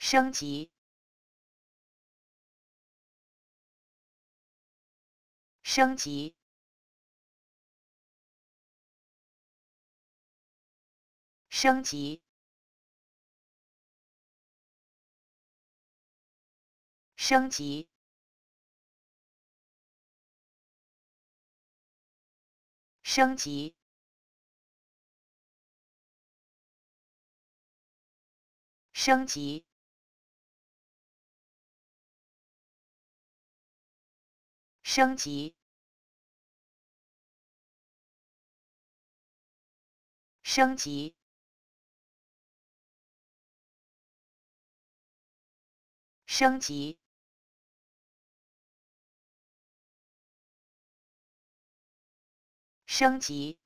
升级，升级，升级，升级，升级，升级。升级，升级，升级，升级。